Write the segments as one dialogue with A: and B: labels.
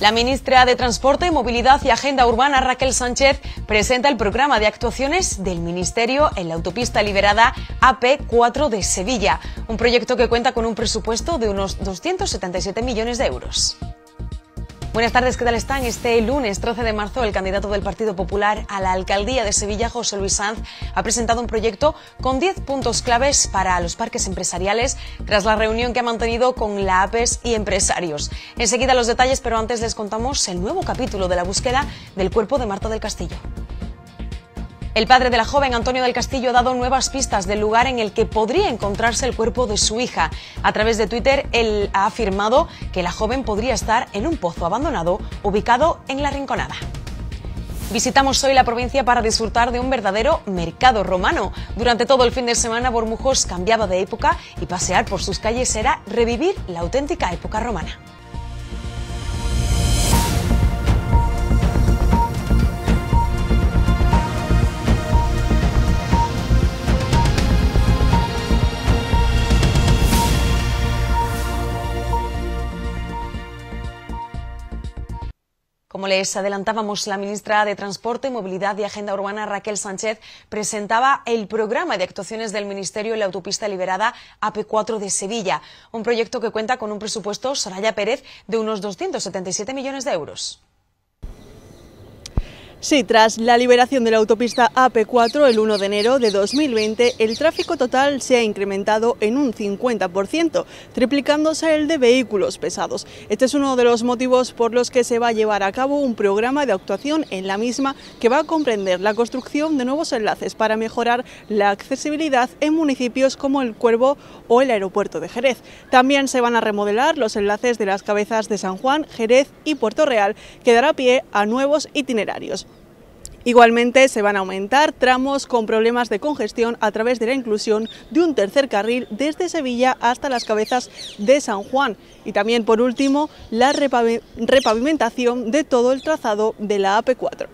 A: La ministra de Transporte, Movilidad y Agenda Urbana, Raquel Sánchez, presenta el programa de actuaciones del Ministerio en la autopista liberada AP4 de Sevilla, un proyecto que cuenta con un presupuesto de unos 277 millones de euros. Buenas tardes, ¿qué tal están? Este lunes 13 de marzo, el candidato del Partido Popular a la alcaldía de Sevilla, José Luis Sanz, ha presentado un proyecto con 10 puntos claves para los parques empresariales tras la reunión que ha mantenido con la APES y empresarios. Enseguida los detalles, pero antes les contamos el nuevo capítulo de la búsqueda del cuerpo de Marta del Castillo. El padre de la joven, Antonio del Castillo, ha dado nuevas pistas del lugar en el que podría encontrarse el cuerpo de su hija. A través de Twitter, él ha afirmado que la joven podría estar en un pozo abandonado ubicado en La Rinconada. Visitamos hoy la provincia para disfrutar de un verdadero mercado romano. Durante todo el fin de semana Bormujos cambiaba de época y pasear por sus calles era revivir la auténtica época romana. Como les adelantábamos, la ministra de Transporte, Movilidad y Agenda Urbana, Raquel Sánchez, presentaba el programa de actuaciones del Ministerio en la autopista liberada AP4 de Sevilla, un proyecto que cuenta con un presupuesto, Soraya Pérez, de unos 277 millones de euros.
B: Sí, tras la liberación de la autopista AP4 el 1 de enero de 2020, el tráfico total se ha incrementado en un 50%, triplicándose el de vehículos pesados. Este es uno de los motivos por los que se va a llevar a cabo un programa de actuación en la misma que va a comprender la construcción de nuevos enlaces para mejorar la accesibilidad en municipios como El Cuervo o el aeropuerto de Jerez. También se van a remodelar los enlaces de las cabezas de San Juan, Jerez y Puerto Real, que dará pie a nuevos itinerarios. Igualmente se van a aumentar tramos con problemas de congestión a través de la inclusión de un tercer carril desde Sevilla hasta las cabezas de San Juan y también por último la repavimentación de todo el trazado de la AP4.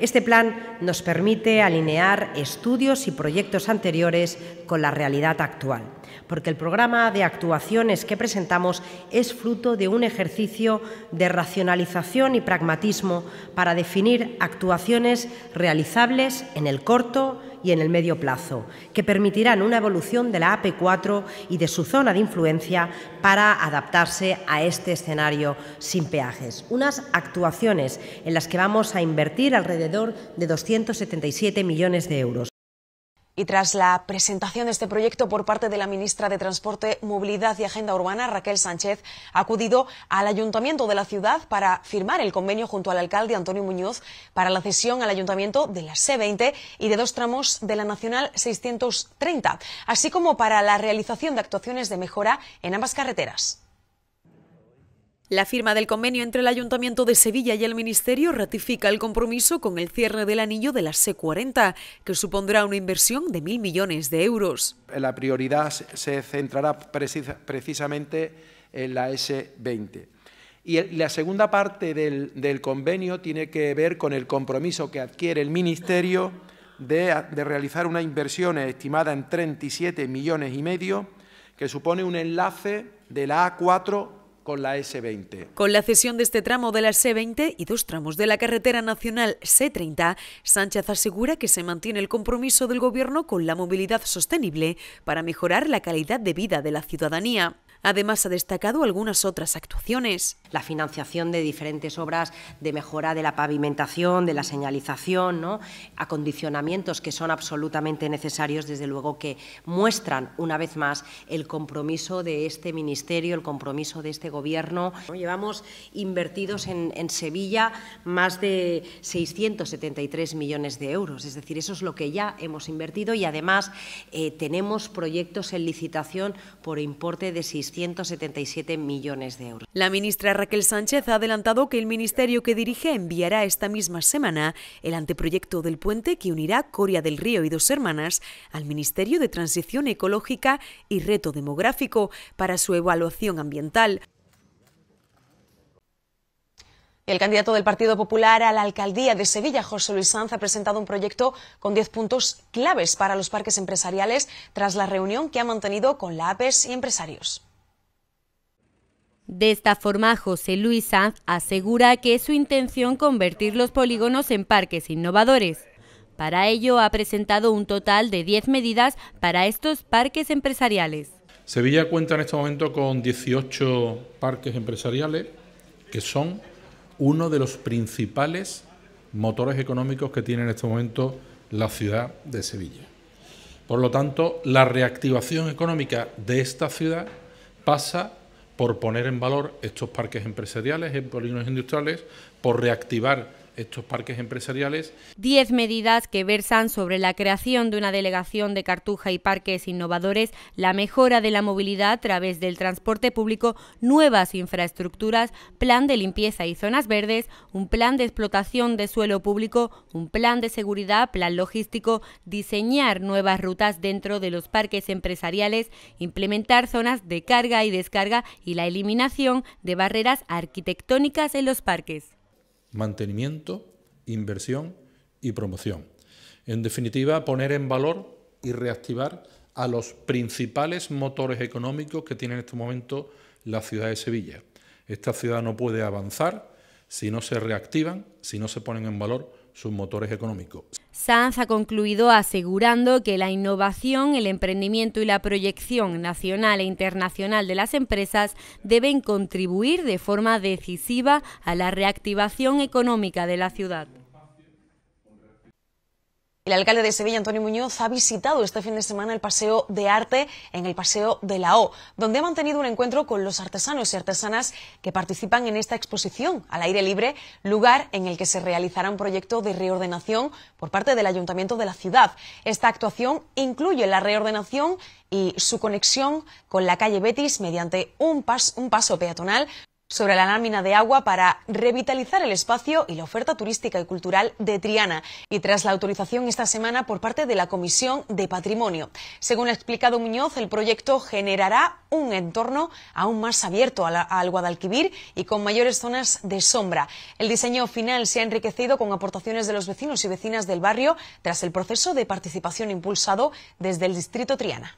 C: Este plan nos permite alinear estudios y proyectos anteriores con la realidad actual porque el programa de actuaciones que presentamos es fruto de un ejercicio de racionalización y pragmatismo para definir actuaciones realizables en el corto y en el medio plazo, que permitirán una evolución de la AP4 y de su zona de influencia para adaptarse a este escenario sin peajes. Unas actuaciones en las que vamos a invertir alrededor de 277 millones de euros. Y tras la presentación
A: de este proyecto por parte de la ministra de Transporte, Movilidad y Agenda Urbana, Raquel Sánchez, ha acudido al ayuntamiento de la ciudad para firmar el convenio junto al alcalde Antonio Muñoz para la cesión al ayuntamiento de la C20 y de dos tramos de la Nacional 630, así como para la realización de actuaciones de mejora en ambas carreteras. La firma del convenio entre el Ayuntamiento de Sevilla y el Ministerio ratifica el compromiso con el cierre del anillo de la C40, que supondrá una inversión de mil millones de euros.
D: La prioridad se centrará precisamente en la S20. Y la segunda parte del, convenio tiene que ver con el compromiso que adquiere el Ministerio de, de realizar una inversión estimada en 37 millones y medio, que supone un enlace de la A4 con la S20.
A: Con la cesión de este tramo de la S20 y dos tramos de la carretera nacional C30, Sánchez asegura que se mantiene el compromiso del Gobierno con la movilidad sostenible para mejorar la calidad de vida de la ciudadanía. Además, ha destacado algunas otras
C: actuaciones. La financiación de diferentes obras de mejora de la pavimentación, de la señalización, ¿no? acondicionamientos que son absolutamente necesarios, desde luego que muestran una vez más el compromiso de este Ministerio, el compromiso de este Gobierno. Llevamos invertidos en, Sevilla más de 673 millones de euros, es decir, eso es lo que ya hemos invertido y además eh, tenemos proyectos en licitación por importe de 6 177 millones de euros.
A: La ministra Raquel Sánchez ha adelantado que el ministerio que dirige enviará esta misma semana el anteproyecto del puente que unirá Coria del Río y Dos Hermanas al Ministerio de Transición Ecológica y Reto Demográfico para su evaluación ambiental. El candidato del Partido Popular a la alcaldía de Sevilla, José Luis Sanz, ha presentado un proyecto con 10 puntos claves para los parques empresariales tras la reunión que ha mantenido con la APES y empresarios.
E: De esta forma, José Luis Sanz asegura que es su intención convertir los polígonos en parques innovadores. Para ello ha presentado un total de 10 medidas para estos parques empresariales.
B: Sevilla cuenta en este momento con 18 parques empresariales que son uno de los principales motores económicos que tiene en este momento la ciudad de Sevilla. Por lo tanto, la reactivación económica de esta ciudad pasa por poner en valor estos parques empresariales, en polígonos industriales, por reactivar estos parques empresariales.
E: Diez medidas que versan sobre la creación de una delegación de Cartuja y parques innovadores, la mejora de la movilidad a través del transporte público, nuevas infraestructuras, plan de limpieza y zonas verdes, un plan de explotación de suelo público, un plan de seguridad, plan logístico, diseñar nuevas rutas dentro de los parques empresariales, implementar zonas de carga y descarga y la eliminación de barreras arquitectónicas en los parques
B: mantenimiento, inversión y promoción. En definitiva, poner en valor y reactivar a los principales motores económicos que tiene en este momento la ciudad de Sevilla. Esta ciudad no puede avanzar si no se reactivan, si no se ponen en valor sus motores económicos.
E: Sanz ha concluido asegurando que la innovación, el emprendimiento y la proyección nacional e internacional de las empresas deben contribuir de forma decisiva a la reactivación económica de la ciudad. El alcalde de Sevilla, Antonio Muñoz, ha visitado este fin de semana el Paseo
A: de Arte en el Paseo de la O, donde ha mantenido un encuentro con los artesanos y artesanas que participan en esta exposición al aire libre, lugar en el que se realizará un proyecto de reordenación por parte del Ayuntamiento de la ciudad. Esta actuación incluye la reordenación y su conexión con la calle Betis mediante un, paso peatonal sobre la lámina de agua para revitalizar el espacio y la oferta turística y cultural de Triana y tras la autorización esta semana por parte de la Comisión de Patrimonio. Según ha explicado Muñoz, el proyecto generará un entorno aún más abierto al Guadalquivir y con mayores zonas de sombra. El diseño final se ha enriquecido con aportaciones de los vecinos y vecinas del barrio tras el proceso de participación impulsado desde el distrito Triana.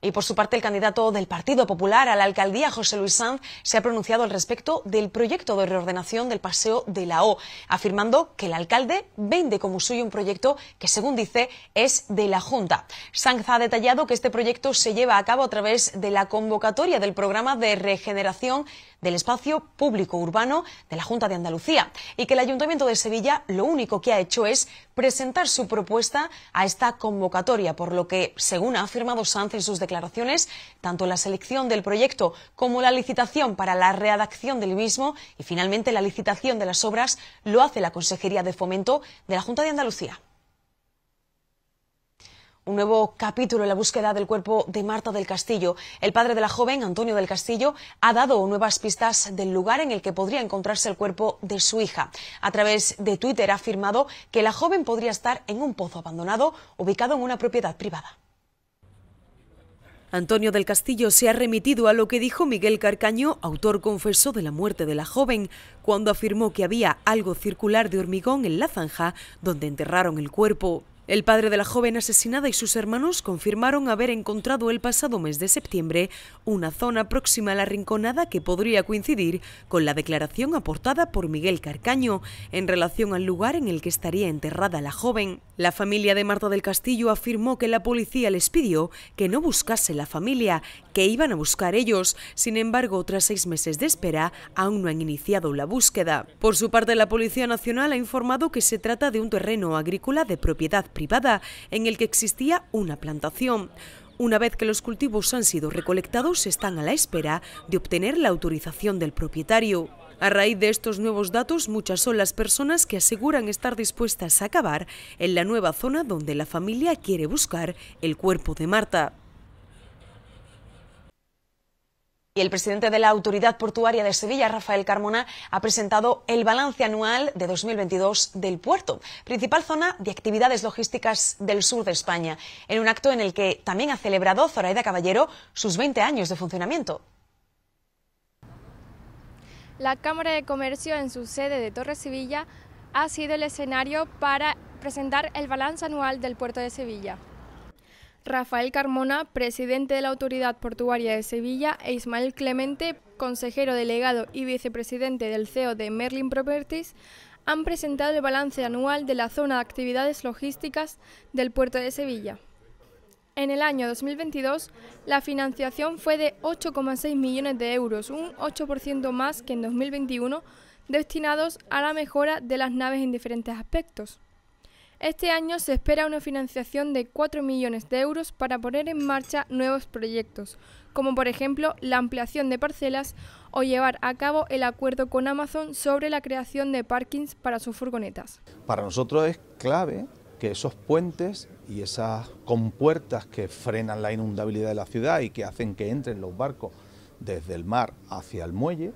A: Y por su parte, el candidato del Partido Popular a la alcaldía, José Luis Sanz, se ha pronunciado al respecto del proyecto de reordenación del Paseo de la O, afirmando que el alcalde vende como suyo un proyecto que, según dice, es de la Junta. Sanz ha detallado que este proyecto se lleva a cabo a través de la convocatoria del programa de regeneración del espacio público urbano de la Junta de Andalucía y que el Ayuntamiento de Sevilla lo único que ha hecho es presentar su propuesta a esta convocatoria, por lo que, según ha afirmado Sanz en sus declaraciones, tanto la selección del proyecto como la licitación para la readacción del mismo y finalmente la licitación de las obras lo hace la Consejería de Fomento de la Junta de Andalucía un nuevo capítulo en la búsqueda del cuerpo de Marta del Castillo. El padre de la joven, Antonio del Castillo, ha dado nuevas pistas del lugar en el que podría encontrarse el cuerpo de su hija. A través de Twitter ha afirmado que la joven podría estar en un pozo abandonado ubicado en una propiedad privada. Antonio del Castillo se ha remitido a lo que dijo Miguel Carcaño, autor confeso de la muerte de la joven, cuando afirmó que había algo circular de hormigón en la zanja donde enterraron el cuerpo. El padre de la joven asesinada y sus hermanos confirmaron haber encontrado el pasado mes de septiembre una zona próxima a la rinconada que podría coincidir con la declaración aportada por Miguel Carcaño en relación al lugar en el que estaría enterrada la joven. La familia de Marta del Castillo afirmó que la policía les pidió que no buscase la familia, que iban a buscar ellos. Sin embargo, tras seis meses de espera, aún no han iniciado la búsqueda. Por su parte, la Policía Nacional ha informado que se trata de un terreno agrícola de propiedad privada en el que existía una plantación. Una vez que los cultivos han sido recolectados, están a la espera de obtener la autorización del propietario. A raíz de estos nuevos datos, muchas son las personas que aseguran estar dispuestas a acabar en la nueva zona donde la familia quiere buscar el cuerpo de Marta. y el presidente de la Autoridad Portuaria de Sevilla, Rafael Carmona, ha presentado el balance anual de 2022 del puerto, principal zona de actividades logísticas del sur de España, en un acto en el que también ha celebrado Zoraida Caballero sus 20 años de funcionamiento.
F: La Cámara de Comercio en su sede de Torre Sevilla ha sido el escenario para presentar el balance anual del puerto de Sevilla. Rafael Carmona, presidente de la Autoridad Portuaria de Sevilla, e Ismael Clemente, consejero delegado y vicepresidente del CEO de Merlin Properties, han presentado el balance anual de la zona de actividades logísticas del puerto de Sevilla. En el año 2022, la financiación fue de 8,6 millones de euros, un 8% más que en 2021, destinados a la mejora de las naves en diferentes aspectos. Este año se espera una financiación de 4 millones de euros para poner en marcha nuevos proyectos, como por ejemplo la ampliación de parcelas o llevar a cabo el acuerdo con Amazon sobre la creación de parkings para sus furgonetas.
D: Para nosotros es clave que esos puentes y esas compuertas que frenan la inundabilidad de la ciudad y que hacen que entren los barcos desde el mar hacia el muelle,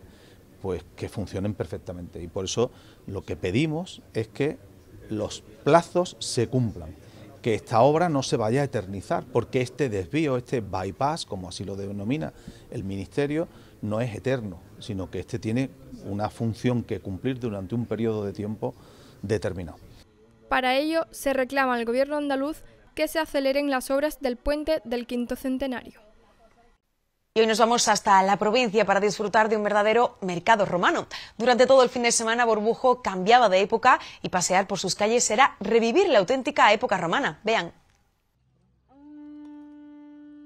D: pues que funcionen perfectamente. Y por eso lo que pedimos es que los plazos se cumplan, que esta obra no se vaya a eternizar, porque este desvío, este bypass, como así lo denomina el Ministerio, no es eterno, sino que este tiene una función que cumplir durante un periodo de tiempo determinado.
F: Para ello, se reclama al Gobierno andaluz que se aceleren las obras del puente del quinto centenario.
A: Y hoy nos vamos hasta la provincia para disfrutar de un verdadero mercado romano. Durante todo el fin de semana Borbujo cambiaba de época y pasear por sus calles era revivir la auténtica época romana. Vean.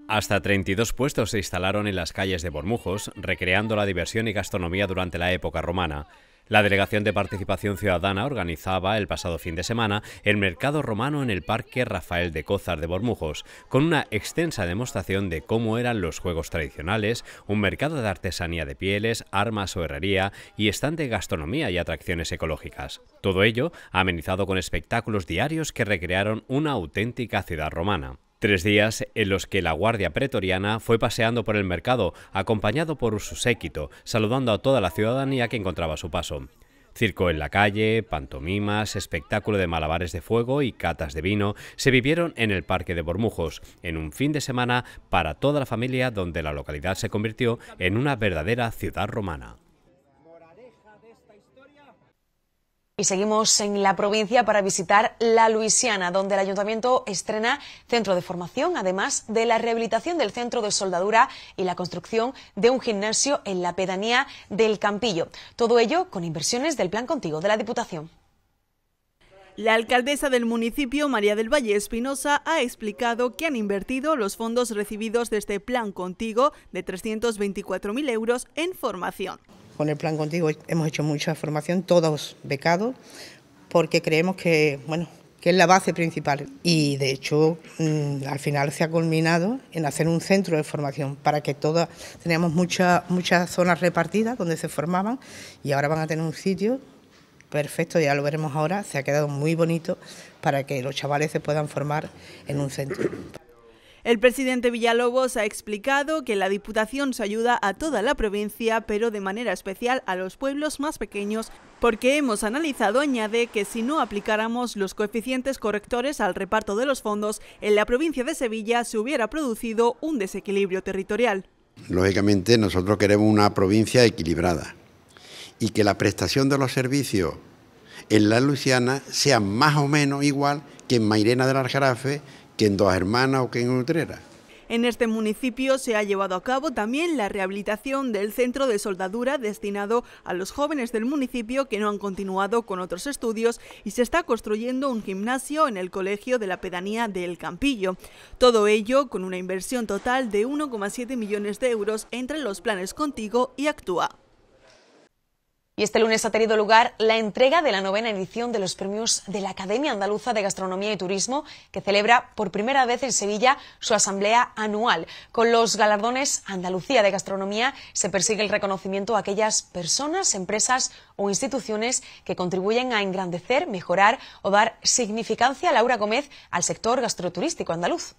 C: Hasta 32 puestos se instalaron en las calles de Bormujos, recreando la diversión y gastronomía durante la época romana. La Delegación de Participación Ciudadana organizaba el pasado fin de semana el mercado romano en el Parque Rafael de Cózar de Bormujos, con una extensa demostración de cómo eran los juegos tradicionales, un mercado de artesanía de pieles, armas o herrería y estante de gastronomía y atracciones ecológicas. Todo ello amenizado con espectáculos diarios que recrearon una auténtica ciudad romana. Tres días en los que la Guardia Pretoriana fue paseando por el mercado, acompañado por su séquito, saludando a toda la ciudadanía que encontraba a su paso. Circo en la calle, pantomimas, espectáculo de malabares de fuego y catas de vino se vivieron en el Parque de Bormujos, en un fin de semana para toda la familia donde la localidad se convirtió en una verdadera ciudad romana.
A: Y seguimos en la provincia para visitar La Luisiana, donde el ayuntamiento estrena centro de formación, además de la rehabilitación del centro de soldadura y la construcción de un gimnasio en la
B: pedanía del Campillo. Todo ello con inversiones del Plan Contigo de la Diputación. La alcaldesa del municipio, María del Valle Espinosa, ha explicado que han invertido los fondos recibidos de este Plan Contigo de 324.000 euros en formación.
C: Con el plan contigo hemos hecho mucha formación, todos becados, porque creemos que, bueno, que es la base principal. Y de hecho, mm, al final se ha culminado en hacer un centro de formación para que todas, teníamos muchas muchas zonas repartidas donde se formaban y ahora van a tener un sitio perfecto, ya lo veremos ahora, se ha quedado muy bonito para que los chavales se puedan formar en un centro.
B: El presidente Villalobos ha explicado que la Diputación se ayuda a toda la provincia, pero de manera especial a los pueblos más pequeños, porque hemos analizado, añade, que si no aplicáramos los coeficientes correctores al reparto de los fondos, en la provincia de Sevilla se hubiera producido un desequilibrio territorial.
E: Lógicamente nosotros queremos una provincia equilibrada y que la prestación de los servicios en la Luciana
D: sea más o menos igual que en Mairena del Aljarafe, ¿Quién en Dos Hermanas o quién en
B: En este municipio se ha llevado a cabo también la rehabilitación del centro de soldadura destinado a los jóvenes del municipio que no han continuado con otros estudios y se está construyendo un gimnasio en el colegio de la pedanía del Campillo. Todo ello con una inversión total de 1,7 millones de euros entre los planes Contigo y Actúa. Y este lunes ha tenido lugar la entrega de la novena edición de los
A: premios de la Academia Andaluza de Gastronomía y Turismo, que celebra por primera vez en Sevilla su asamblea anual. Con los galardones Andalucía de Gastronomía se persigue el reconocimiento a aquellas personas, empresas o instituciones que contribuyen a engrandecer, mejorar o dar significancia, a Laura Gómez, al sector gastroturístico andaluz.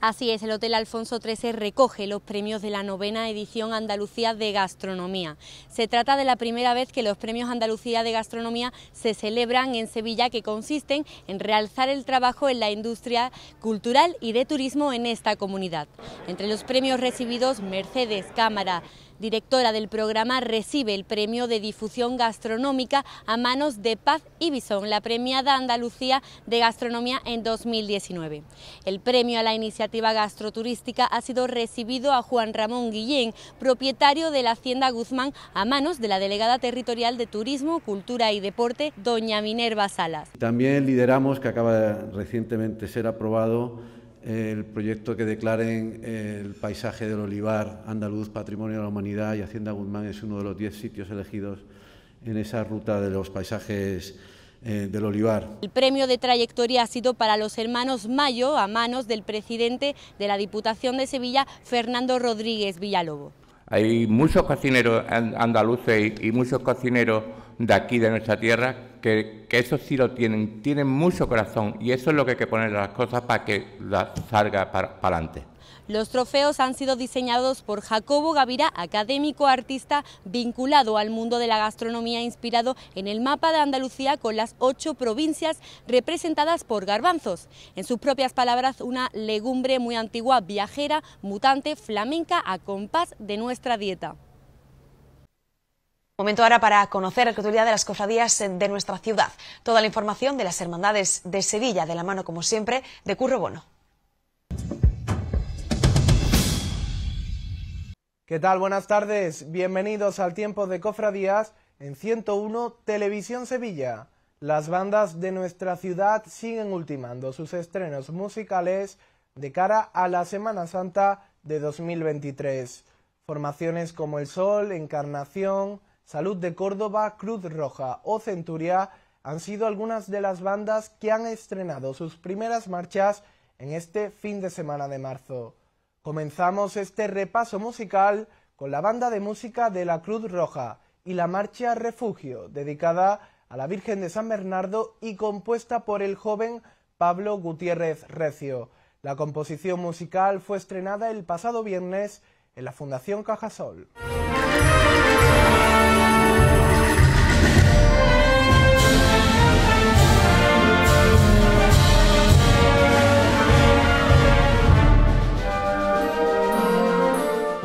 E: Así es, el Hotel Alfonso XIII recoge los premios de la novena edición Andalucía de Gastronomía. Se trata de la primera vez que los premios Andalucía de Gastronomía se celebran en Sevilla, que consisten en realzar el trabajo en la industria cultural y de turismo en esta comunidad. Entre los premios recibidos, Mercedes, Cámara, directora del programa, recibe el premio de difusión gastronómica a manos de Paz Ibison, la premiada Andalucía de Gastronomía en 2019. El premio a la iniciativa gastroturística ha sido recibido a Juan Ramón Guillén, propietario de la Hacienda Guzmán, a manos de la delegada territorial de Turismo, Cultura y Deporte, doña Minerva Salas.
D: También lideramos, que acaba recientemente ser aprobado, el proyecto que declaren el paisaje del olivar andaluz Patrimonio de la Humanidad y Hacienda Guzmán es uno de los diez sitios elegidos en esa ruta de los paisajes eh, del olivar.
E: El premio de trayectoria ha sido para los hermanos Mayo a manos del presidente de la Diputación de Sevilla, Fernando Rodríguez Villalobo.
D: Hay muchos cocineros andaluces y, muchos cocineros de aquí, de nuestra tierra, que, eso sí lo tienen, tienen mucho corazón y eso es lo que hay que poner las cosas para que salga para adelante.
E: Los trofeos han sido diseñados por Jacobo Gavira, académico artista vinculado al mundo de la gastronomía, inspirado en el mapa de Andalucía con las ocho provincias representadas por garbanzos. En sus propias palabras, una legumbre muy antigua, viajera, mutante, flamenca, a compás de nuestra dieta.
A: Momento ahora para conocer la actualidad de las cofradías de nuestra ciudad. Toda la información de las Hermandades de Sevilla, de la mano, como siempre, de Curro Bono.
D: ¿Qué tal? Buenas tardes. Bienvenidos al tiempo de Cofradías en 101 Televisión Sevilla. Las bandas de nuestra ciudad siguen ultimando sus estrenos musicales de cara a la Semana Santa de 2023. Formaciones como El Sol, Encarnación, Salud de Córdoba, Cruz Roja o Centuria han sido algunas de las bandas que han estrenado sus primeras marchas en este fin de semana de marzo. Comenzamos este repaso musical con la banda de música de la Cruz Roja y la marcha Refugio, dedicada a la Virgen de San Bernardo y compuesta por el joven Pablo Gutiérrez Recio. La composición musical fue estrenada el pasado viernes en la Fundación Cajasol.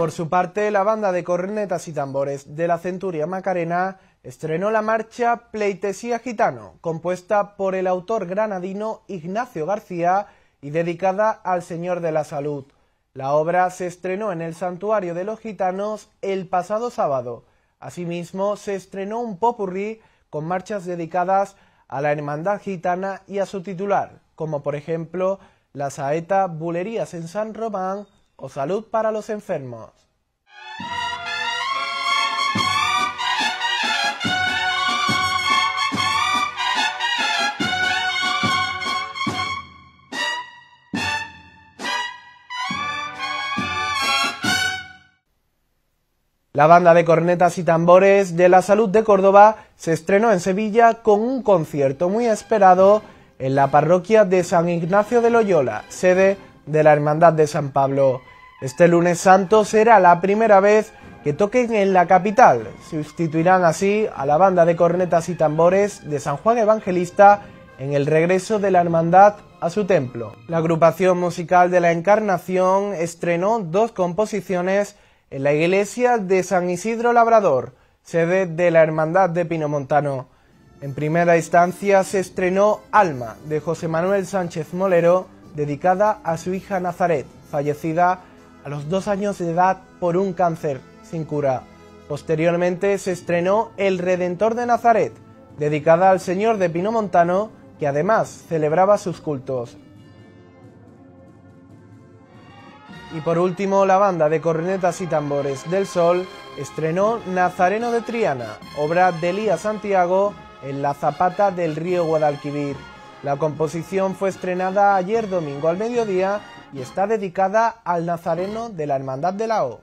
D: Por su parte, la banda de cornetas y tambores de la Centuria Macarena estrenó la marcha Pleitesía Gitano, compuesta por el autor granadino Ignacio García y dedicada al Señor de la Salud. La obra se estrenó en el Santuario de los Gitanos el pasado sábado. Asimismo, se estrenó un popurrí con marchas dedicadas a la hermandad gitana y a su titular, como por ejemplo la saeta Bulerías en San Román o salud para los enfermos. La banda de cornetas y tambores de la salud de Córdoba se estrenó en Sevilla con un concierto muy esperado en la parroquia de San Ignacio de Loyola, sede de la Hermandad de San Pablo. Este lunes santo será la primera vez que toquen en la capital. Sustituirán así a la banda de cornetas y tambores de San Juan Evangelista en el regreso de la hermandad a su templo. La agrupación musical de la Encarnación estrenó dos composiciones en la iglesia de San Isidro Labrador, sede de la Hermandad de Pinomontano. En primera instancia se estrenó Alma de José Manuel Sánchez Molero, dedicada a su hija Nazaret, fallecida a los dos años de edad por un cáncer sin cura. Posteriormente se estrenó El Redentor de Nazaret, dedicada al Señor de Montano, que además celebraba sus cultos. Y por último, la banda de cornetas y tambores del Sol estrenó Nazareno de Triana, obra de Elías Santiago en la Zapata del río Guadalquivir. La composición fue estrenada ayer domingo al mediodía y está dedicada al Nazareno de la Hermandad de la O.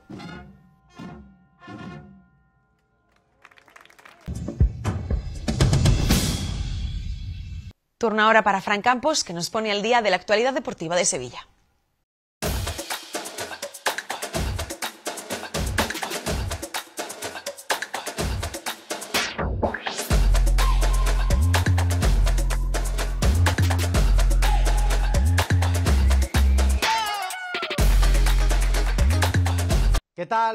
A: Turno ahora para Fran Campos, que nos pone al día de la actualidad deportiva de Sevilla.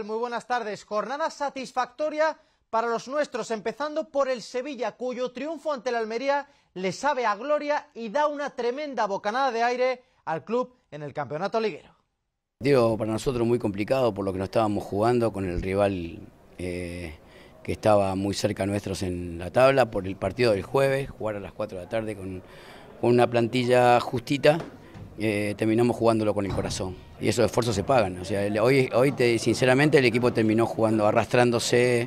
D: Muy buenas tardes. Jornada satisfactoria para los nuestros, empezando por el Sevilla, cuyo triunfo ante la Almería le sabe a gloria y da una tremenda bocanada de aire al club en el campeonato liguero.
E: Digo, para nosotros muy complicado por lo que nos estábamos jugando con el rival eh, que estaba muy cerca a nuestros en la tabla, por el partido del jueves, jugar a las 4 de la tarde con una plantilla justita. Eh, terminamos jugándolo con el corazón. Y esos esfuerzos se pagan. O sea, hoy, hoy sinceramente el equipo terminó jugando, arrastrándose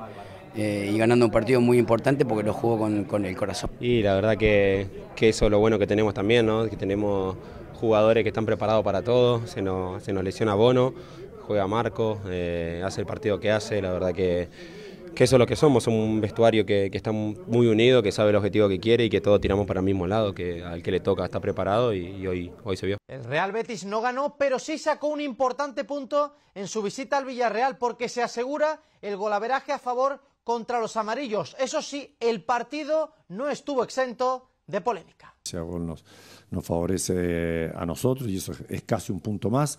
E: eh, y ganando un partido muy importante porque lo jugó con, el corazón. Y la verdad que, eso es lo bueno que tenemos también, ¿no? Que tenemos jugadores que están preparados para todo, se nos, se nos lesiona Bono, juega Marco, eh, hace el partido que hace, la verdad que que eso es lo que somos, somos un vestuario que, está muy unido, que sabe el objetivo que quiere y que todos tiramos para el mismo lado, que al que le toca está preparado y, hoy, hoy
F: se vio. El
D: Real Betis no ganó, pero sí sacó un importante punto en su visita al Villarreal porque se asegura el golaveraje a favor contra los amarillos. Eso sí, el partido no estuvo exento de polémica.
E: Nos, nos favorece a nosotros y eso es casi un punto más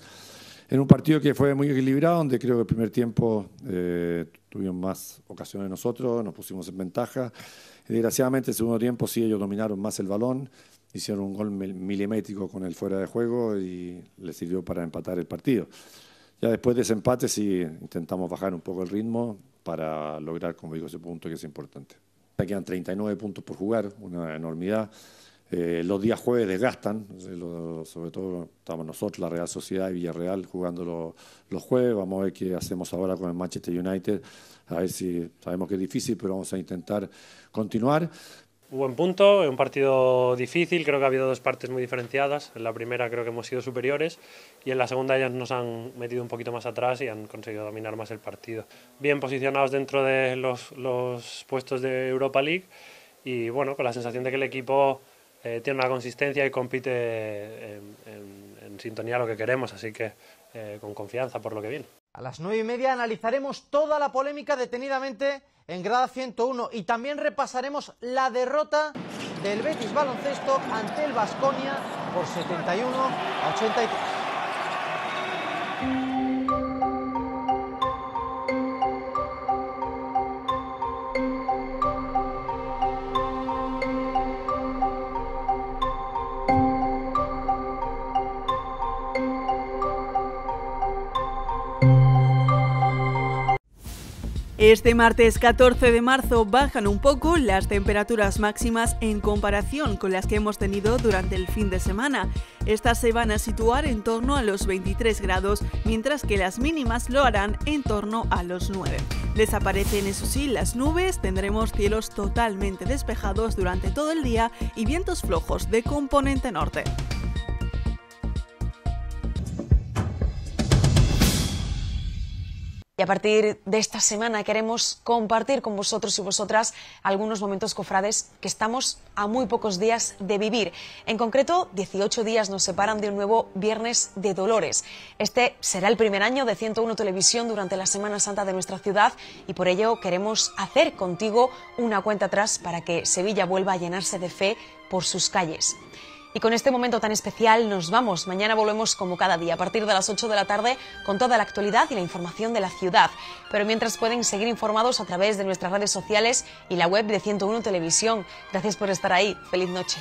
E: en un partido que fue muy equilibrado, donde creo que el primer tiempo tuvieron eh, tuvimos más ocasiones nosotros, nos pusimos en ventaja. Desgraciadamente, el segundo tiempo sí ellos dominaron más el balón, hicieron un gol milimétrico con el fuera de juego y les sirvió para empatar el partido. Ya después de ese empate sí intentamos bajar un poco el ritmo para lograr, como digo, ese punto que es importante. Quedan 39 puntos por jugar, una enormidad. Eh, los días jueves desgastan, eh, sobre todo estamos nosotros, la Real Sociedad y Villarreal jugando los jueves. Vamos a ver qué hacemos ahora con el Manchester United. A ver si sabemos que es difícil, pero vamos a intentar continuar. buen punto, es un partido difícil, creo que ha habido dos partes muy diferenciadas. En la primera creo que hemos sido superiores y en la segunda ellas nos han metido un poquito más atrás y han conseguido dominar más el partido. Bien posicionados dentro de los, los puestos de Europa League y bueno, con la sensación de que el equipo eh, tiene una consistencia y compite en, sintonía a lo que queremos, así que eh, con confianza por lo que viene.
D: A las nueve y media analizaremos toda la polémica detenidamente en grada 101 y también repasaremos la derrota del Betis Baloncesto ante el Vasconia por 71 a 83.
B: Este martes 14 de marzo bajan un poco las temperaturas máximas en comparación con las que hemos tenido durante el fin de semana. Estas se van a situar en torno a los 23 grados, mientras que las mínimas lo harán en torno a los 9. Desaparecen eso sí las nubes, tendremos cielos totalmente despejados durante todo el día y vientos flojos de componente norte.
A: Y a partir de esta semana queremos compartir con vosotros y vosotras algunos momentos cofrades que estamos a muy pocos días de vivir. En concreto, 18 días nos separan de un nuevo Viernes de Dolores. Este será el primer año de 101 Televisión durante la Semana Santa de nuestra ciudad y por ello queremos hacer contigo una cuenta atrás para que Sevilla vuelva a llenarse de fe por sus calles. Y con este momento tan especial nos vamos. Mañana volvemos como cada día a partir de las 8 de la tarde con toda la actualidad y la información de la ciudad. Pero mientras pueden seguir informados a través de nuestras redes sociales y la web de 101 Televisión. Gracias por estar ahí. Feliz noche.